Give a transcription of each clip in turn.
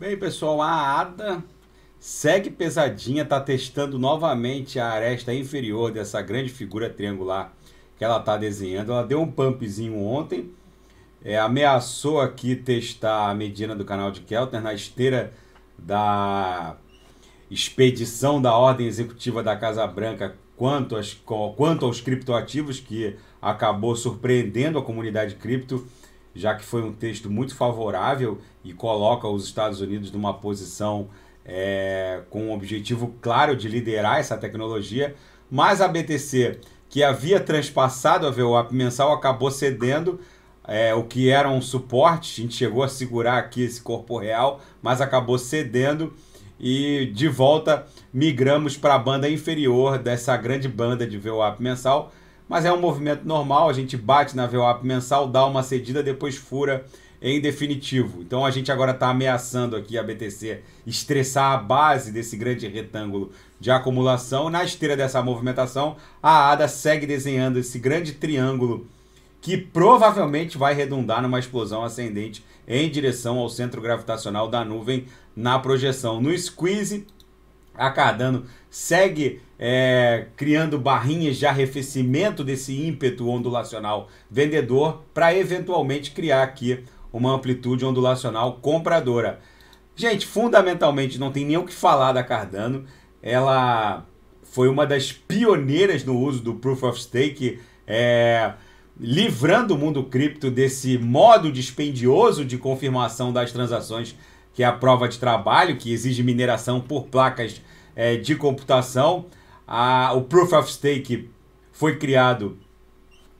Bem, pessoal, a ADA segue pesadinha, está testando novamente a aresta inferior dessa grande figura triangular que ela está desenhando. Ela deu um pumpzinho ontem, é, ameaçou aqui testar a medida do canal de Kelter na esteira da expedição da ordem executiva da Casa Branca quanto, às, quanto aos criptoativos, que acabou surpreendendo a comunidade cripto já que foi um texto muito favorável e coloca os Estados Unidos numa posição é, com o objetivo claro de liderar essa tecnologia, mas a BTC, que havia transpassado a VWAP mensal, acabou cedendo é, o que era um suporte, a gente chegou a segurar aqui esse corpo real, mas acabou cedendo e de volta migramos para a banda inferior dessa grande banda de VWAP mensal, mas é um movimento normal, a gente bate na VWAP mensal, dá uma cedida, depois fura em definitivo. Então a gente agora está ameaçando aqui a BTC estressar a base desse grande retângulo de acumulação. Na esteira dessa movimentação, a ADA segue desenhando esse grande triângulo que provavelmente vai redundar numa explosão ascendente em direção ao centro gravitacional da nuvem na projeção. No squeeze, a Cardano segue é, criando barrinhas de arrefecimento desse ímpeto ondulacional vendedor para eventualmente criar aqui uma amplitude ondulacional compradora. Gente, fundamentalmente não tem nem o que falar da Cardano. Ela foi uma das pioneiras no uso do Proof of Stake, é, livrando o mundo cripto desse modo dispendioso de confirmação das transações que é a prova de trabalho, que exige mineração por placas é, de computação. A, o Proof of Stake foi criado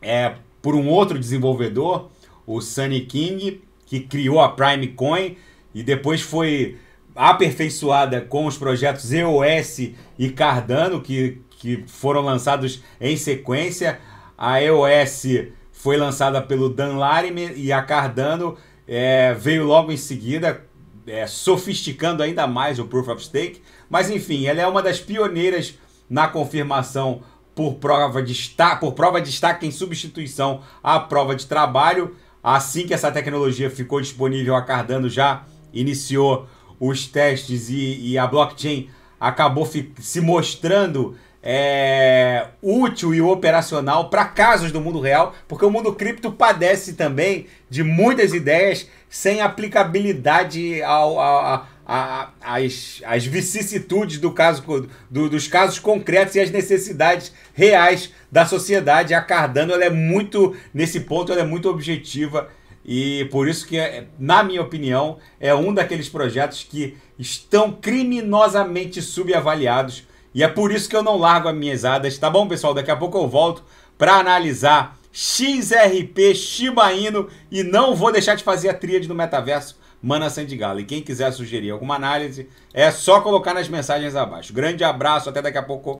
é, por um outro desenvolvedor, o Sunny King, que criou a Prime Coin e depois foi aperfeiçoada com os projetos EOS e Cardano, que, que foram lançados em sequência. A EOS foi lançada pelo Dan Larimer e a Cardano é, veio logo em seguida é, sofisticando ainda mais o Proof of Stake. Mas enfim, ela é uma das pioneiras na confirmação por prova de está, por prova de estaca em substituição à prova de trabalho. Assim que essa tecnologia ficou disponível, a Cardano já iniciou os testes e, e a blockchain acabou se mostrando é, útil e operacional para casos do mundo real, porque o mundo cripto padece também de muitas ideias sem aplicabilidade ao, ao, as, as vicissitudes do caso, do, dos casos concretos e as necessidades reais da sociedade. A Cardano ela é muito, nesse ponto, ela é muito objetiva e por isso que, é, na minha opinião, é um daqueles projetos que estão criminosamente subavaliados e é por isso que eu não largo as minhas hadas, tá bom, pessoal? Daqui a pouco eu volto para analisar XRP, Shiba Inu e não vou deixar de fazer a tríade do metaverso Mana Sandigala. E quem quiser sugerir alguma análise, é só colocar nas mensagens abaixo. Grande abraço, até daqui a pouco.